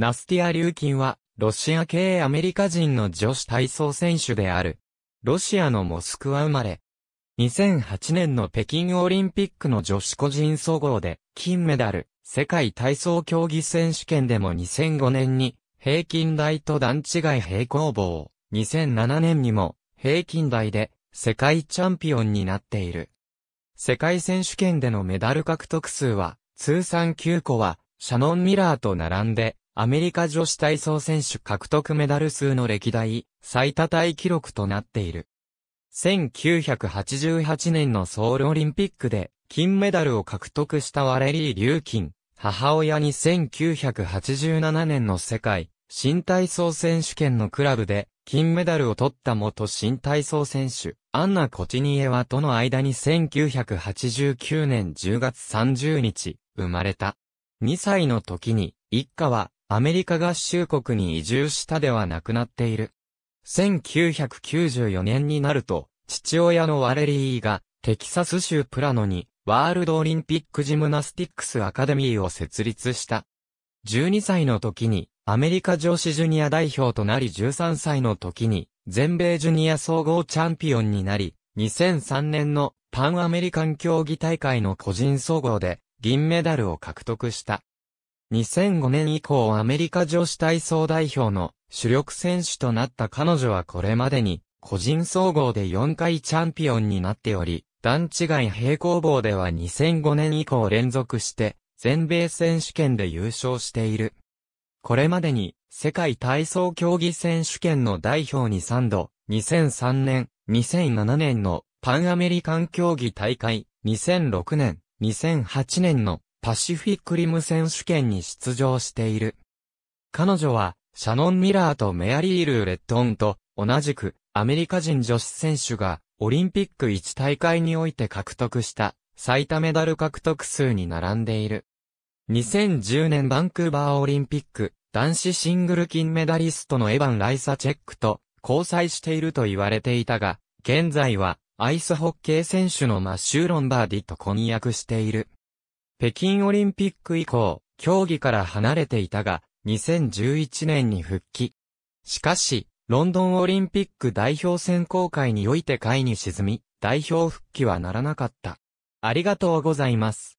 ナスティア・リューキンは、ロシア系アメリカ人の女子体操選手である。ロシアのモスクワ生まれ。2008年の北京オリンピックの女子個人総合で、金メダル、世界体操競技選手権でも2005年に、平均台と段違い平行棒、2007年にも、平均台で、世界チャンピオンになっている。世界選手権でのメダル獲得数は、通算9個は、シャノン・ミラーと並んで、アメリカ女子体操選手獲得メダル数の歴代最多タイ記録となっている。1988年のソウルオリンピックで金メダルを獲得したワレリー・リューキン、母親に1987年の世界新体操選手権のクラブで金メダルを取った元新体操選手、アンナ・コチニエワとの間に1989年10月30日、生まれた。2歳の時に、一家はアメリカ合衆国に移住したではなくなっている。1994年になると、父親のワレリーが、テキサス州プラノに、ワールドオリンピックジムナスティックスアカデミーを設立した。12歳の時に、アメリカ女子ジュニア代表となり13歳の時に、全米ジュニア総合チャンピオンになり、2003年のパンアメリカン競技大会の個人総合で銀メダルを獲得した。2005年以降アメリカ女子体操代表の主力選手となった彼女はこれまでに個人総合で4回チャンピオンになっており、段違い平行棒では2005年以降連続して全米選手権で優勝している。これまでに世界体操競技選手権の代表に3度、2003年、2007年のパンアメリカン競技大会、2006年、2008年のパシフィックリム選手権に出場している。彼女は、シャノン・ミラーとメアリー・ルー・レッドンと、同じく、アメリカ人女子選手が、オリンピック1大会において獲得した、最多メダル獲得数に並んでいる。2010年バンクーバーオリンピック、男子シングル金メダリストのエヴァン・ライサチェックと、交際していると言われていたが、現在は、アイスホッケー選手のマッシューロンバーディと婚約している。北京オリンピック以降、競技から離れていたが、2011年に復帰。しかし、ロンドンオリンピック代表選考会において会に沈み、代表復帰はならなかった。ありがとうございます。